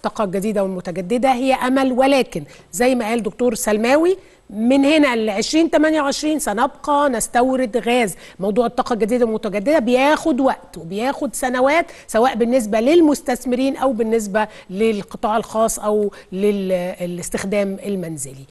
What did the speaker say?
الطاقة الجديدة ومتجددة هي أمل ولكن زي ما قال دكتور سلماوي من هنا ل 2028 سنبقى نستورد غاز موضوع الطاقه الجديده المتجدده بياخد وقت وبياخد سنوات سواء بالنسبه للمستثمرين او بالنسبه للقطاع الخاص او للاستخدام المنزلي